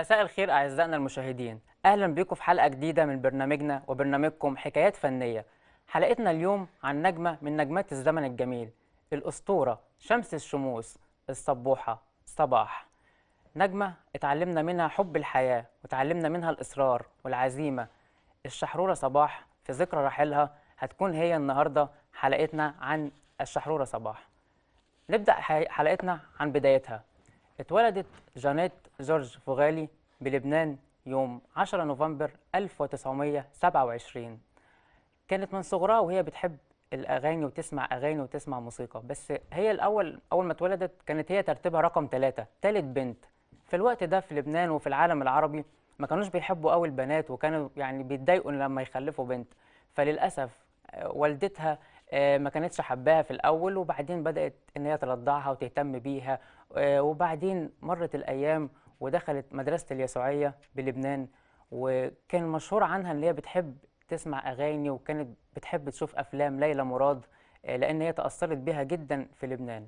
مساء الخير أعزائنا المشاهدين أهلا بكم في حلقة جديدة من برنامجنا وبرنامجكم حكايات فنية حلقتنا اليوم عن نجمة من نجمات الزمن الجميل الأسطورة شمس الشموس الصبوحة صباح نجمة اتعلمنا منها حب الحياة وتعلمنا منها الإصرار والعزيمة الشحرورة صباح في ذكرى رحلها هتكون هي النهاردة حلقتنا عن الشحرورة صباح نبدأ حلقتنا عن بدايتها اتولدت جانيت جورج فوغالي بلبنان يوم 10 نوفمبر 1927 كانت من صغرها وهي بتحب الاغاني وتسمع اغاني وتسمع موسيقى بس هي الاول اول ما اتولدت كانت هي ترتيبها رقم ثلاثة ثالث بنت في الوقت ده في لبنان وفي العالم العربي ما كانوش بيحبوا قوي البنات وكانوا يعني بيتضايقوا لما يخلفوا بنت فللاسف والدتها آه، ما كانتش حباها في الاول وبعدين بدات ان هي ترضعها وتهتم بيها آه، وبعدين مرت الأيام ودخلت مدرسة اليسوعية بلبنان وكان مشهور عنها ان هي بتحب تسمع اغاني وكانت بتحب تشوف افلام ليلى مراد آه، لان هي تاثرت بها جدا في لبنان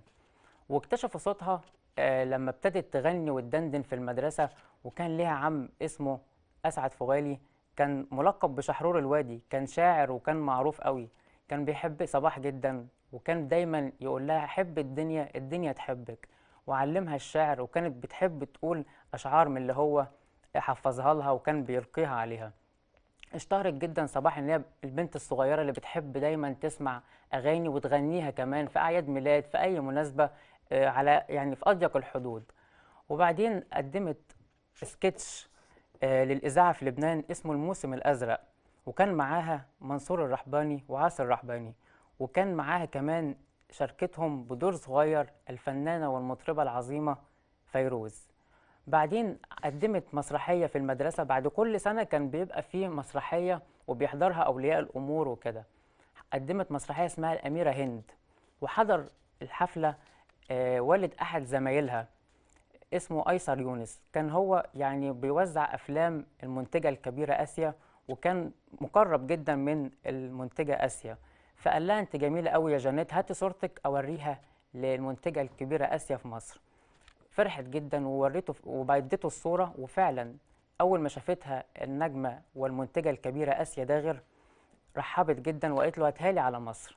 واكتشفوا صوتها آه، لما ابتدت تغني وتدندن في المدرسه وكان ليها عم اسمه اسعد فغالي كان ملقب بشحرور الوادي كان شاعر وكان معروف قوي كان بيحب صباح جدا وكان دايما يقول لها حب الدنيا الدنيا تحبك وعلمها الشعر وكانت بتحب تقول أشعار من اللي هو حفظها لها وكان بيلقيها عليها اشتهرت جدا صباح ان هي البنت الصغيره اللي بتحب دايما تسمع اغاني وتغنيها كمان في اعياد ميلاد في اي مناسبه آه، على يعني في اضيق الحدود وبعدين قدمت سكتش آه، للاذاعه في لبنان اسمه الموسم الازرق وكان معاها منصور الرحباني وعاصر الرحباني وكان معاها كمان شاركتهم بدور صغير الفنانة والمطربة العظيمة فيروز بعدين قدمت مسرحية في المدرسة بعد كل سنة كان بيبقى فيه مسرحية وبيحضرها أولياء الأمور وكده قدمت مسرحية اسمها الأميرة هند وحضر الحفلة آه، والد أحد زمايلها اسمه أيسر يونس كان هو يعني بيوزع أفلام المنتجة الكبيرة آسيا وكان مقرب جدا من المنتجة آسيا فقال لها انت جميله قوي يا جانيت هاتي صورتك اوريها للمنتجه الكبيره اسيا في مصر فرحت جدا ووريته وبدته الصوره وفعلا اول ما شافتها النجمه والمنتجه الكبيره اسيا داغر رحبت جدا وقالت له هاتهالي على مصر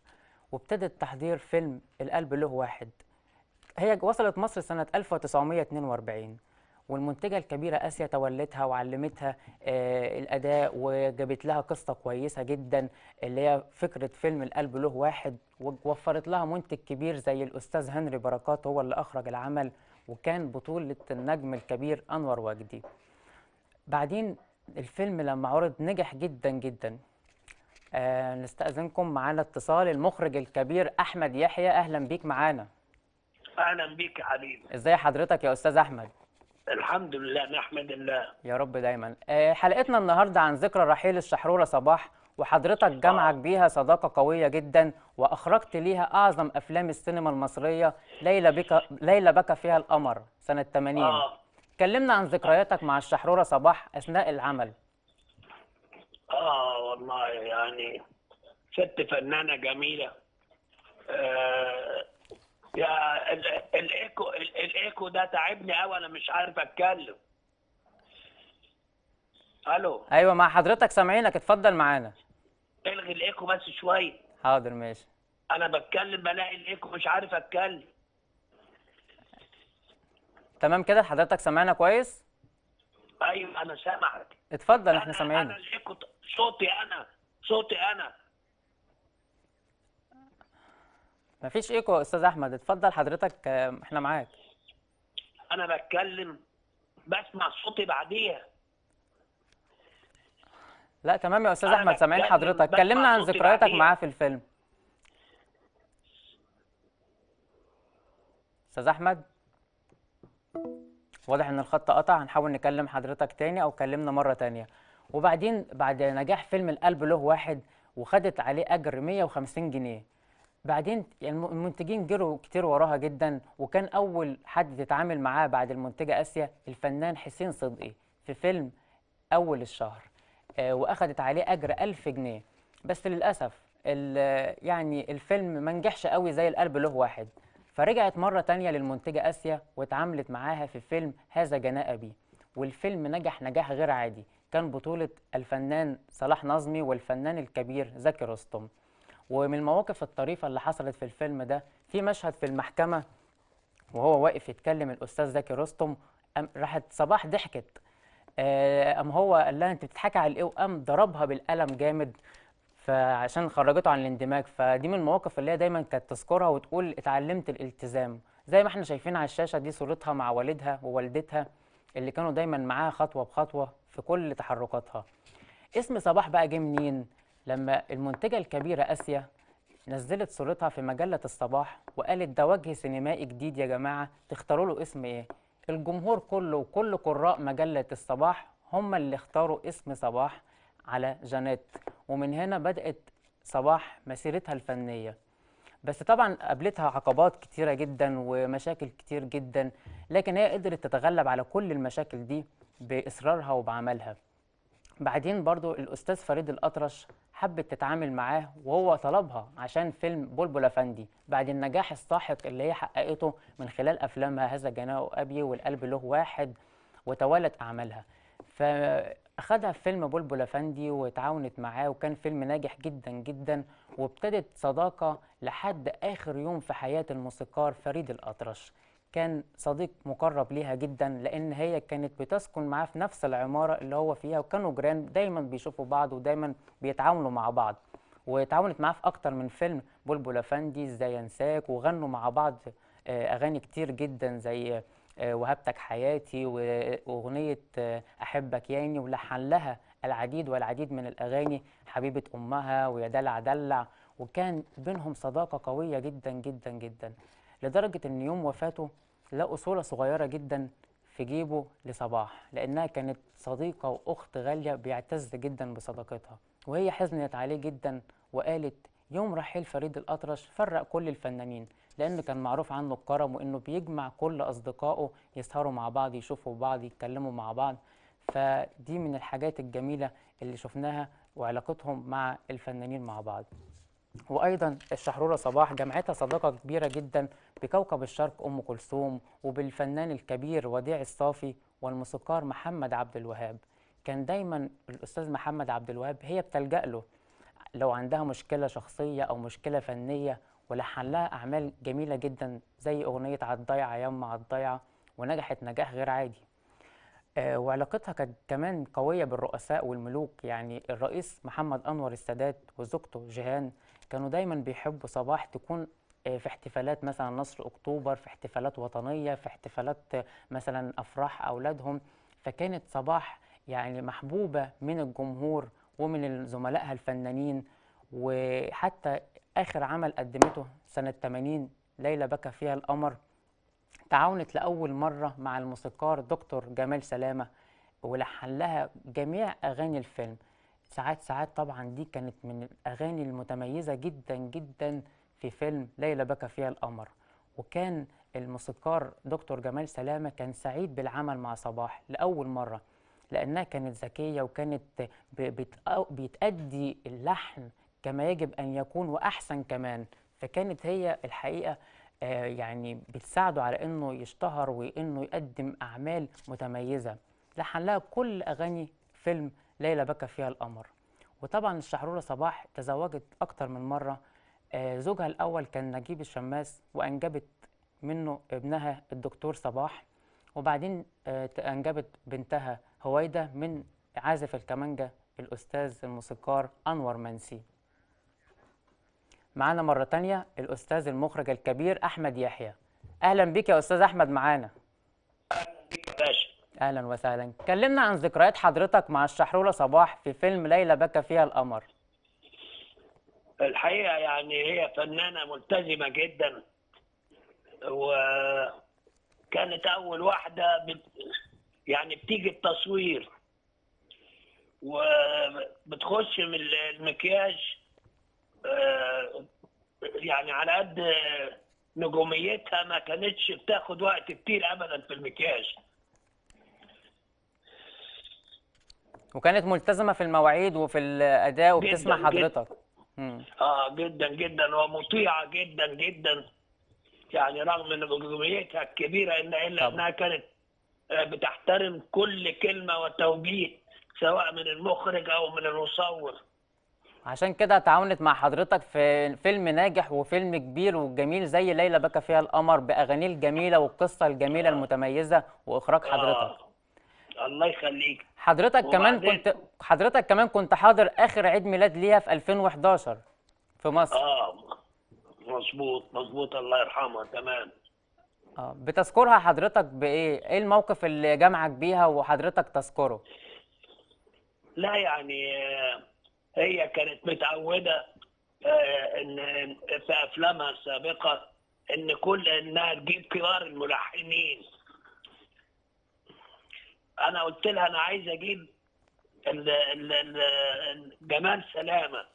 وابتدت تحضير فيلم القلب له واحد هي وصلت مصر سنه 1942 والمنتجه الكبيره اسيا تولتها وعلمتها آه، الاداء وجابت لها قصه كويسه جدا اللي هي فكره فيلم القلب له واحد ووفرت لها منتج كبير زي الاستاذ هنري بركات هو اللي اخرج العمل وكان بطوله النجم الكبير انور وجدي بعدين الفيلم لما عرض نجح جدا جدا آه نستأذنكم معانا اتصال المخرج الكبير أحمد يحيى أهلا بيك معانا أهلا بيك يا حبيبي إزاي حضرتك يا أستاذ أحمد الحمد لله نحمد الله يا رب دايما آه، حلقتنا النهارده عن ذكرى رحيل الشحروره صباح وحضرتك جمعك بيها صداقة قوية جدا وأخرجت ليها أعظم أفلام السينما المصرية ليلى بك ليلى بك فيها القمر سنة 80 آه. كلمنا عن ذكرياتك مع الشحرورة صباح أثناء العمل آه والله يعني ست فنانة جميلة آه يا الايكو الايكو ده تعبني قوي انا مش عارف اتكلم الو ايوه مع حضرتك سامعينك اتفضل معانا الغي الايكو بس شويه حاضر ماشي انا بتكلم بلاقي الايكو مش عارف اتكلم تمام كده حضرتك سامعنا كويس ايوه انا سامعك اتفضل احنا سامعينك انا الايكو صوتي انا صوتي انا مفيش ايكو يا استاذ احمد اتفضل حضرتك احنا معاك انا بتكلم بسمع صوتي بعديها لا تمام يا استاذ احمد سامعين حضرتك كلمنا عن ذكرياتك معاه في الفيلم استاذ احمد واضح ان الخط قطع هنحاول نكلم حضرتك تاني او كلمنا مره تانية وبعدين بعد نجاح فيلم القلب له واحد وخدت عليه اجر 150 جنيه بعدين يعني المنتجين جروا كتير وراها جدا وكان اول حد تتعامل معاه بعد المنتجه اسيا الفنان حسين صدقي في فيلم اول الشهر آه، واخدت عليه اجر 1000 جنيه بس للاسف يعني الفيلم ما نجحش قوي زي القلب له واحد فرجعت مره تانية للمنتجه اسيا واتعاملت معاها في فيلم هذا جناء ابي والفيلم نجح نجاح غير عادي كان بطوله الفنان صلاح نظمي والفنان الكبير زكي رستم ومن المواقف الطريفه اللي حصلت في الفيلم ده في مشهد في المحكمه وهو واقف يتكلم الاستاذ زكي رستم راحت صباح ضحكت آه، قام هو قال لها انت بتضحكي على ايه وقام ضربها بالقلم جامد فعشان خرجته عن الاندماج فدي من المواقف اللي هي دايما كانت تذكرها وتقول اتعلمت الالتزام زي ما احنا شايفين على الشاشه دي صورتها مع والدها ووالدتها اللي كانوا دايما معاها خطوه بخطوه في كل تحركاتها اسم صباح بقى جه منين لما المنتجة الكبيرة آسيا نزلت صورتها في مجلة الصباح وقالت ده وجه سينمائي جديد يا جماعة تختاروا له اسم إيه؟ الجمهور كله وكل قراء مجلة الصباح هم اللي اختاروا اسم صباح على جانيت ومن هنا بدأت صباح مسيرتها الفنية بس طبعا قابلتها عقبات كتيرة جدا ومشاكل كتير جدا لكن هي قدرت تتغلب على كل المشاكل دي بإصرارها وبعملها بعدين برضو الاستاذ فريد الاطرش حبت تتعامل معاه وهو طلبها عشان فيلم بلبل افندي بعد النجاح الساحق اللي هي حققته من خلال افلامها هذا جناه ابي والقلب له واحد وتوالت اعمالها فأخذها في فيلم بلبل افندي وتعاونت معاه وكان فيلم ناجح جدا جدا وابتدت صداقه لحد اخر يوم في حياه الموسيقار فريد الاطرش كان صديق مقرب ليها جدا لان هي كانت بتسكن معاه في نفس العماره اللي هو فيها وكانوا جيران دايما بيشوفوا بعض ودايما بيتعاملوا مع بعض وتعاملت معاه في اكتر من فيلم بلبل افندي ازاي انساك وغنوا مع بعض آه، اغاني كتير جدا زي آه، وهبتك حياتي واغنيه آه، احبك ياني ولحن لها العديد والعديد من الاغاني حبيبه امها ويا دلع دلع وكان بينهم صداقه قويه جدا جدا جدا لدرجه ان يوم وفاته لقوا صورة صغيرة جدا في جيبه لصباح لأنها كانت صديقة وأخت غالية بيعتز جدا بصداقتها وهي حزنت عليه جدا وقالت يوم رحيل فريد الأطرش فرق كل الفنانين لأنه كان معروف عنه الكرم وإنه بيجمع كل أصدقائه يسهروا مع بعض يشوفوا بعض يتكلموا مع بعض فدي من الحاجات الجميلة اللي شفناها وعلاقتهم مع الفنانين مع بعض وايضا الشحروره صباح جمعتها صداقه كبيره جدا بكوكب الشرق ام كلثوم وبالفنان الكبير وديع الصافي والموسيقار محمد عبد الوهاب كان دايما الاستاذ محمد عبد الوهاب هي بتلجا له لو عندها مشكله شخصيه او مشكله فنيه ولحن لها اعمال جميله جدا زي اغنيه عالضيعه يما عالضيعه ونجحت نجاح غير عادي آه، وعلاقتها كانت كمان قويه بالرؤساء والملوك يعني الرئيس محمد انور السادات وزوجته جيهان كانوا دايما بيحبوا صباح تكون آه، في احتفالات مثلا نصر اكتوبر في احتفالات وطنيه في احتفالات آه، مثلا افراح اولادهم فكانت صباح يعني محبوبه من الجمهور ومن زملائها الفنانين وحتى اخر عمل قدمته سنه 80 ليلى بكى فيها القمر تعاونت لاول مره مع الموسيقار دكتور جمال سلامه ولحن لها جميع اغاني الفيلم ساعات ساعات طبعا دي كانت من الأغاني المتميزة جدا جدا في فيلم ليلى بكى فيها القمر وكان الموسيقار دكتور جمال سلامة كان سعيد بالعمل مع صباح لأول مرة لأنها كانت ذكية وكانت بتأدي اللحن كما يجب أن يكون وأحسن كمان فكانت هي الحقيقة آه، يعني بتساعده على أنه يشتهر وأنه يقدم أعمال متميزة لحن لها كل أغاني فيلم ليلى بكى فيها القمر وطبعا الشحرورة صباح تزوجت أكتر من مرة آه، زوجها الأول كان نجيب الشماس وأنجبت منه ابنها الدكتور صباح وبعدين آه، أنجبت بنتها هويدة من عازف الكمانجة الأستاذ الموسيقار أنور منسي معانا مرة تانية الأستاذ المخرج الكبير أحمد يحيى أهلا بك يا أستاذ أحمد معانا اهلا وسهلا كلمنا عن ذكريات حضرتك مع الشحروله صباح في فيلم ليلى بكى فيها القمر الحقيقه يعني هي فنانه ملتزمه جدا وكانت اول واحده بت... يعني بتيجي التصوير وبتخش من المكياج يعني على قد نجوميتها ما كانتش بتاخد وقت كتير ابدا في المكياج وكانت ملتزمه في المواعيد وفي الاداء وبتسمع جداً حضرتك جداً. اه جدا جدا ومطيعه جدا جدا يعني رغم ان نجوميتها الكبيره ان الا انها كانت آه، بتحترم كل كلمه وتوجيه سواء من المخرج او من المصور عشان كده تعاونت مع حضرتك في فيلم ناجح وفيلم كبير وجميل زي ليلى بكى فيها القمر باغانيه الجميله والقصه الجميله المتميزه واخراج حضرتك آه. الله يخليك حضرتك كمان كنت حضرتك كمان كنت حاضر اخر عيد ميلاد ليها في 2011 في مصر اه مظبوط مظبوط الله يرحمها تمام اه بتذكرها حضرتك بايه ايه الموقف اللي جمعك بيها وحضرتك تذكره لا يعني آه، هي كانت متعوده آه، ان في افلامها السابقه ان كل انها تجيب كبار الملحنين انا قلت لها انا عايز اجيب ال ال ال جمال سلامه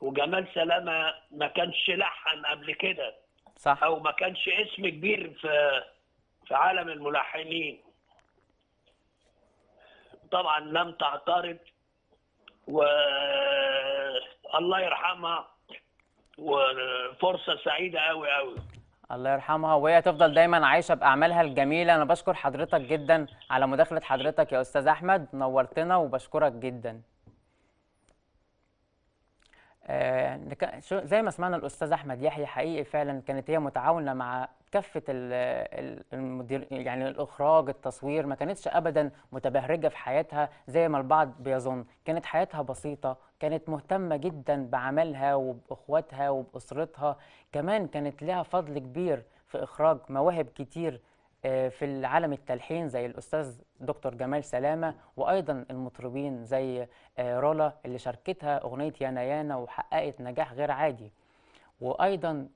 وجمال سلامه ما كانش لحن قبل كده صح او ما كانش اسم كبير في في عالم الملحنين طبعا لم تعترض و الله يرحمها وفرصه سعيده قوي قوي الله يرحمها وهي تفضل دايما عايشه باعمالها الجميله انا بشكر حضرتك جدا على مداخله حضرتك يا استاذ احمد نورتنا وبشكرك جدا آه، زي ما سمعنا الاستاذ احمد يحيى حقيقي فعلا كانت هي متعاونه مع كافه المدير يعني الاخراج التصوير ما كانتش ابدا متبهرجه في حياتها زي ما البعض بيظن كانت حياتها بسيطه كانت مهتمه جدا بعملها وباخواتها وباسرتها كمان كانت لها فضل كبير في اخراج مواهب كتير آه، في العالم التلحين زي الاستاذ دكتور جمال سلامه وايضا المطربين زي آه، رولا اللي شاركتها اغنيه يانا يانا وحققت نجاح غير عادي وايضا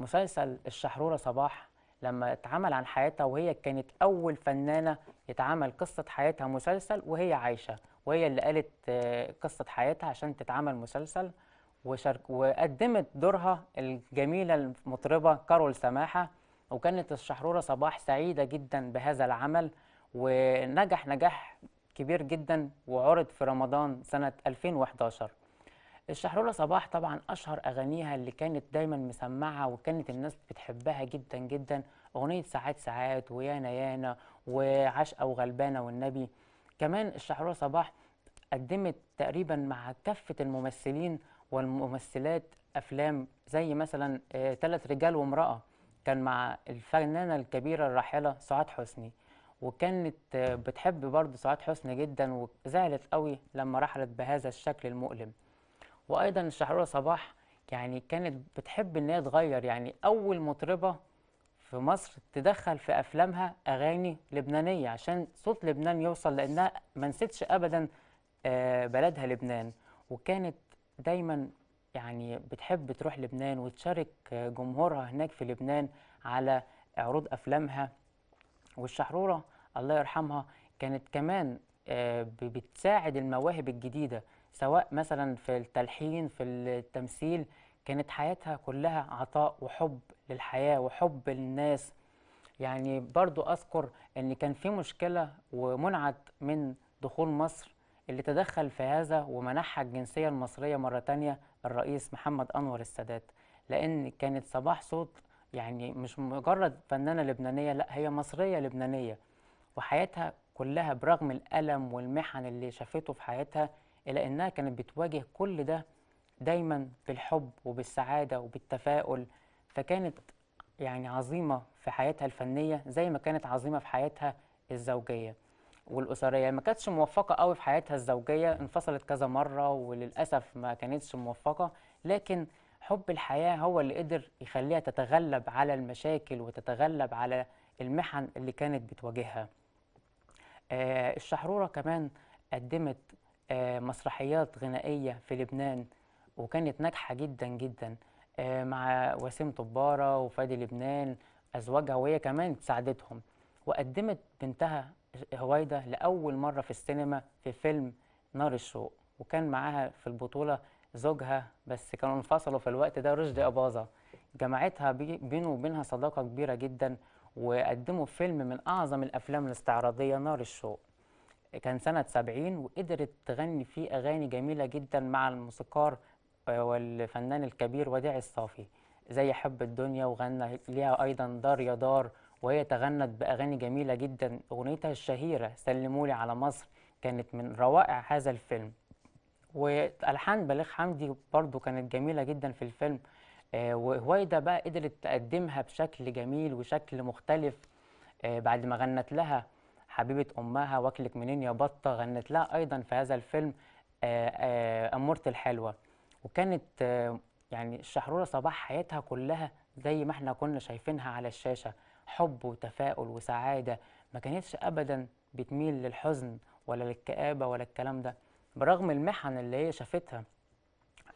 مسلسل الشحروره صباح لما اتعمل عن حياتها وهي كانت اول فنانه يتعمل قصه حياتها مسلسل وهي عايشه وهي اللي قالت آه، قصه حياتها عشان تتعمل مسلسل وشارك وقدمت دورها الجميله المطربه كارول سماحه وكانت الشحروره صباح سعيده جدا بهذا العمل ونجح نجاح كبير جدا وعرض في رمضان سنة 2011 الشحرولة صباح طبعا أشهر أغانيها اللي كانت دايما مسمعة وكانت الناس بتحبها جدا جدا أغنية ساعات ساعات ويانا يانا وعشقة وغلبانة والنبي كمان الشحرولة صباح قدمت تقريبا مع كافة الممثلين والممثلات أفلام زي مثلا ثلاث آه، رجال وامرأة كان مع الفنانة الكبيرة الراحلة سعاد حسني وكانت بتحب برضه سعاد حسني جدا وزعلت قوي لما رحلت بهذا الشكل المؤلم وايضا الشحرورة صباح يعني كانت بتحب ان هي تغير يعني اول مطربة في مصر تدخل في افلامها اغاني لبنانية عشان صوت لبنان يوصل لانها ما نسيتش ابدا آه، بلدها لبنان وكانت دايما يعني بتحب تروح لبنان وتشارك جمهورها هناك في لبنان على عروض افلامها والشحرورة الله يرحمها كانت كمان آه، بتساعد المواهب الجديدة سواء مثلا في التلحين في التمثيل كانت حياتها كلها عطاء وحب للحياة وحب للناس يعني برضو أذكر أن كان في مشكلة ومنعت من دخول مصر اللي تدخل في هذا ومنحها الجنسية المصرية مرة تانية الرئيس محمد أنور السادات لأن كانت صباح صوت يعني مش مجرد فنانة لبنانية لا هي مصرية لبنانية وحياتها كلها برغم الألم والمحن اللي شافته في حياتها إلا إنها كانت بتواجه كل ده دايما بالحب وبالسعادة وبالتفاؤل فكانت يعني عظيمة في حياتها الفنية زي ما كانت عظيمة في حياتها الزوجية والأسرية ما كانتش موفقة قوي في حياتها الزوجية انفصلت كذا مرة وللأسف ما كانتش موفقة لكن حب الحياة هو اللي قدر يخليها تتغلب على المشاكل وتتغلب على المحن اللي كانت بتواجهها آه الشحرورة كمان قدمت آه مسرحيات غنائية في لبنان وكانت ناجحة جدا جدا آه مع وسيم طبارة وفادي لبنان أزواجها وهي كمان ساعدتهم وقدمت بنتها هوايدة لأول مرة في السينما في فيلم نار الشوق وكان معاها في البطولة زوجها بس كانوا انفصلوا في الوقت ده رشدي أباظة جمعتها بينه وبينها صداقة كبيرة جدا وقدموا فيلم من أعظم الأفلام الاستعراضية نار الشوق كان سنة 70 وقدرت تغني فيه أغاني جميلة جدا مع الموسيقار آه، والفنان الكبير وديع الصافي زي حب الدنيا وغنى ليها أيضا دار يا دار وهي تغنت بأغاني جميلة جدا أغنيتها الشهيرة سلمولي على مصر كانت من روائع هذا الفيلم والحان بليغ حمدي برضو كانت جميله جدا في الفيلم آه، وهويدا بقى قدرت تقدمها بشكل جميل وشكل مختلف آه، بعد ما غنت لها حبيبه امها واكلك منين يا بطه غنت لها ايضا في هذا الفيلم آه، امورتي الحلوه وكانت يعني الشحروره صباح حياتها كلها زي ما احنا كنا شايفينها على الشاشه حب وتفاؤل وسعاده ما كانتش ابدا بتميل للحزن ولا للكآبة ولا الكلام ده برغم المحن اللي هي شافتها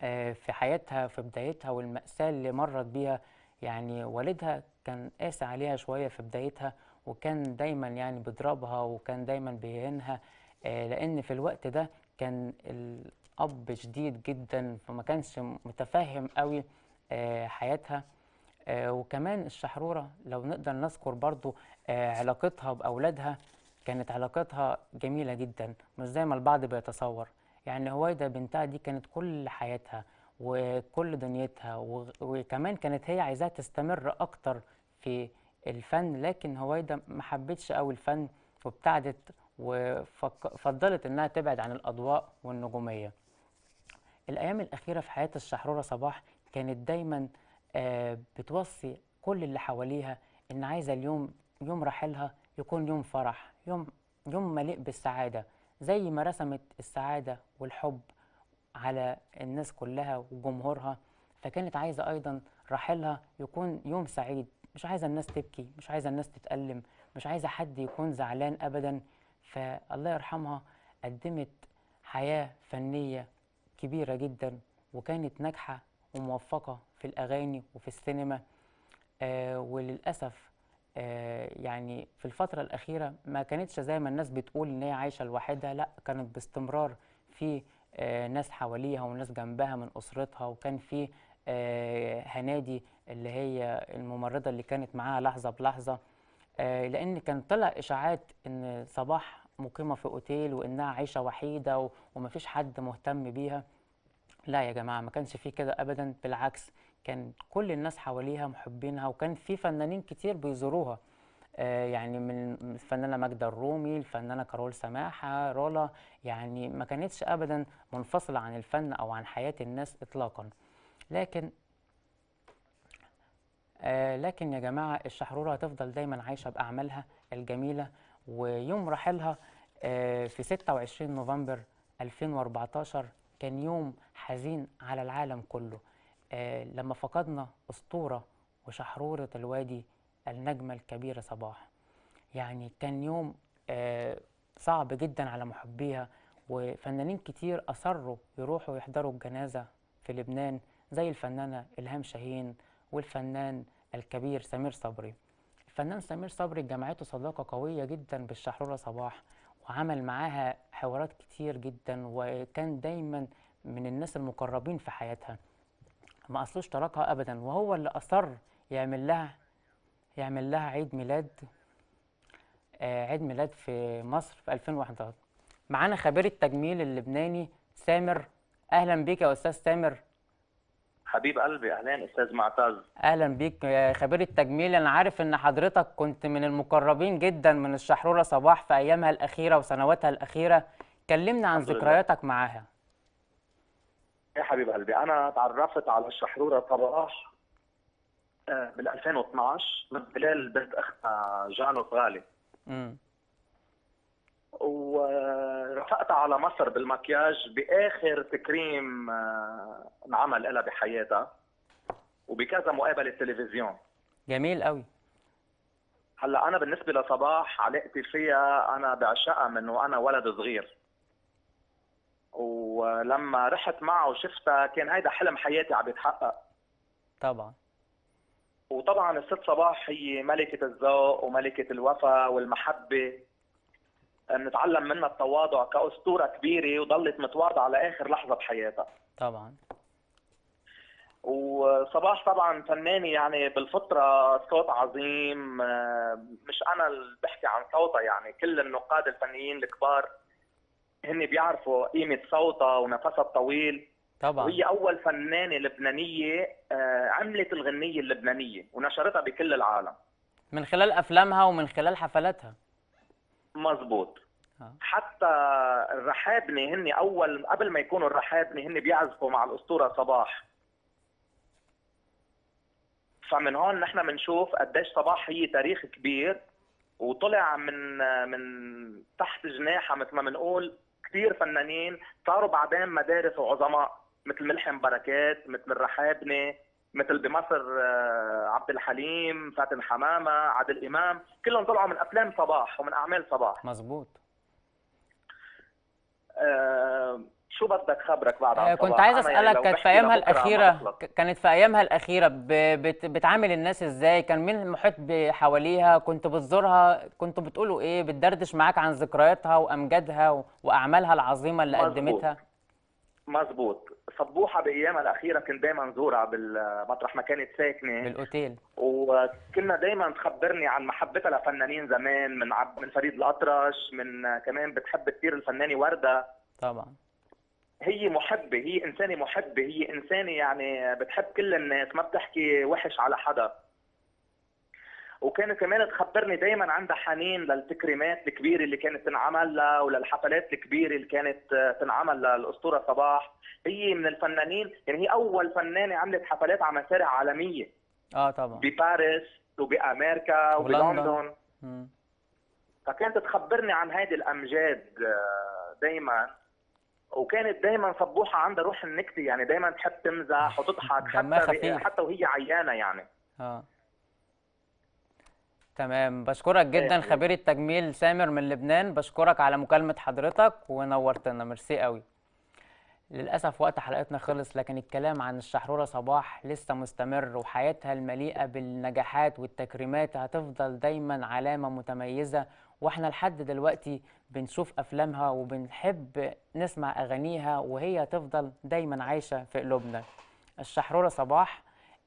آه، في حياتها في بدايتها والمأساة اللي مرت بيها يعني والدها كان قاسي عليها شوية في بدايتها وكان دايما يعني بيضربها وكان دايما بيهينها آه، لأن في الوقت ده كان الأب شديد جدا فما كانش متفهم قوي آه، حياتها وكمان الشحرورة لو نقدر نذكر برضو علاقتها بأولادها كانت علاقتها جميلة جدا مش زي ما البعض بيتصور يعني هويدا بنتها دي كانت كل حياتها وكل دنيتها وكمان كانت هي عايزاها تستمر أكتر في الفن لكن هويدا ما حبتش قوي الفن وابتعدت وفضلت إنها تبعد عن الأضواء والنجومية الأيام الأخيرة في حياة الشحرورة صباح كانت دايما آه، بتوصي كل اللي حواليها إن عايزة اليوم يوم رحلها يكون يوم فرح يوم يوم مليء بالسعادة زي ما رسمت السعادة والحب على الناس كلها وجمهورها فكانت عايزة أيضا رحيلها يكون يوم سعيد مش عايزة الناس تبكي مش عايزة الناس تتألم مش عايزة حد يكون زعلان أبدا فالله يرحمها قدمت حياة فنية كبيرة جدا وكانت ناجحة وموفقة في الأغاني وفي السينما آه وللأسف آه، يعني في الفترة الأخيرة ما كانتش زي ما الناس بتقول إن هي عايشة لوحدها لا كانت باستمرار في آه، ناس حواليها وناس جنبها من أسرتها وكان في آه، هنادي اللي هي الممرضة اللي كانت معاها لحظة بلحظة لأن كان طلع إشاعات إن صباح مقيمة في أوتيل وإنها عايشة وحيدة ومفيش حد مهتم بيها لا يا جماعة ما كانش فيه كده أبدا بالعكس كان كل الناس حواليها محبينها وكان في فنانين كتير بيزوروها آه، يعني من الفنانه ماجده الرومي الفنانه كارول سماحه رولا يعني ما كانتش ابدا منفصله عن الفن او عن حياه الناس اطلاقا لكن آه لكن يا جماعه الشحروره هتفضل دايما عايشه باعمالها الجميله ويوم رحلها آه في 26 نوفمبر 2014 كان يوم حزين على العالم كله آه، لما فقدنا أسطورة وشحرورة الوادي النجمة الكبيرة صباح يعني كان يوم آه، صعب جدا على محبيها وفنانين كتير أصروا يروحوا يحضروا الجنازة في لبنان زي الفنانة إلهام شاهين والفنان الكبير سمير صبري الفنان سمير صبري جمعته صداقة قوية جدا بالشحرورة صباح وعمل معاها حوارات كتير جدا وكان دايما من الناس المقربين في حياتها ما أصلوش طلاقها أبدا وهو اللي أصر يعمل لها يعمل لها عيد ميلاد آه عيد ميلاد في مصر في 2011 معانا خبير التجميل اللبناني سامر أهلا بيك يا أستاذ سامر حبيب قلبي اهلا استاذ معتز اهلا بيك خبير التجميل انا عارف ان حضرتك كنت من المقربين جدا من الشحروره صباح في ايامها الاخيره وسنواتها الاخيره كلمنا عن ذكرياتك معاها يا إيه حبيب قلبي انا تعرفت على الشحروره طباح بال 2012 من خلال بنت اختها جانو غالي ورفقتها على مصر بالمكياج باخر تكريم آه، انعمل لها بحياتها وبكذا مقابله تلفزيون جميل قوي هلا انا بالنسبه لصباح علاقتي فيها انا بعشقها من وانا ولد صغير ولما رحت معه وشفتها كان هيدا حلم حياتي عم يتحقق طبعا وطبعا الست صباح هي ملكة الذوق وملكة الوفاء والمحبة نتعلم منها التواضع كأسطورة كبيرة وضلت متواضعة لآخر لحظة بحياتها طبعا وصباح طبعا فنانة يعني بالفطرة صوت عظيم مش أنا اللي بحكي عن صوتها يعني كل النقاد الفنيين الكبار هن بيعرفوا قيمه صوتها ونفسها الطويل طبعا وهي اول فنانه لبنانيه آه، عملت الغنيه اللبنانيه ونشرتها بكل العالم من خلال افلامها ومن خلال حفلاتها مزبوط آه. حتى الرحابنه هن اول قبل ما يكونوا الرحابنه هن بيعزفوا مع الاسطوره صباح فمن هون نحن بنشوف قديش صباح هي تاريخ كبير وطلع من آه، من تحت جناحها مثل ما بنقول كثير فنانين صاروا بعدين مدارس وعظماء مثل ملحم بركات مثل الرحابنه مثل بمصر آه، عبد الحليم فاتن حمامه عادل امام كلهم طلعوا من افلام صباح ومن اعمال صباح مزبوط آه شو بدك خبرك بعد عن آه، كنت عايز اسالك يعني كانت في ايامها الاخيره كانت في ايامها الاخيره بتعامل الناس ازاي كان مين المحيط حواليها كنت بتزورها كنت بتقولوا ايه بتدردش معاك عن ذكرياتها وامجادها واعمالها العظيمه اللي مزبوط. قدمتها مظبوط صبوحه بايامها الاخيره كنت دايما زورها بالمطرح ما كانت ساكنه بالاوتيل وكنا دايما تخبرني عن محبتها لفنانين زمان من عب من فريد الاطرش من كمان بتحب كثير الفنانه ورده طبعا هي محبه هي انسانه محبه هي انسانه يعني بتحب كل الناس ما بتحكي وحش على حدا وكانت كمان تخبرني دائما عندها حنين للتكريمات الكبيره اللي كانت تنعمل لها وللحفلات الكبيره اللي كانت تنعمل للاسطوره صباح هي من الفنانين يعني هي اول فنانه عملت حفلات على مسارح عالميه اه طبعا بباريس وبامريكا وبلندن فكانت تخبرني عن هذه الامجاد آه، دائما وكانت دايما صبوحه عندها روح النكته يعني دايما تحب تمزح وتضحك حتى حتى وهي عيانه يعني اه تمام بشكرك جدا خبير التجميل سامر من لبنان بشكرك على مكالمه حضرتك ونورتنا ميرسي قوي للأسف وقت حلقتنا خلص لكن الكلام عن الشحرورة صباح لسه مستمر وحياتها المليئة بالنجاحات والتكريمات هتفضل دايما علامة متميزة واحنا لحد دلوقتي بنشوف افلامها وبنحب نسمع اغانيها وهي تفضل دايما عايشه في قلوبنا الشحروره صباح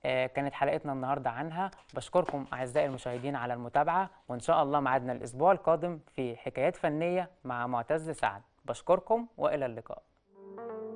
آه، كانت حلقتنا النهارده عنها بشكركم اعزائي المشاهدين على المتابعه وان شاء الله معادنا الاسبوع القادم في حكايات فنيه مع معتز سعد بشكركم والى اللقاء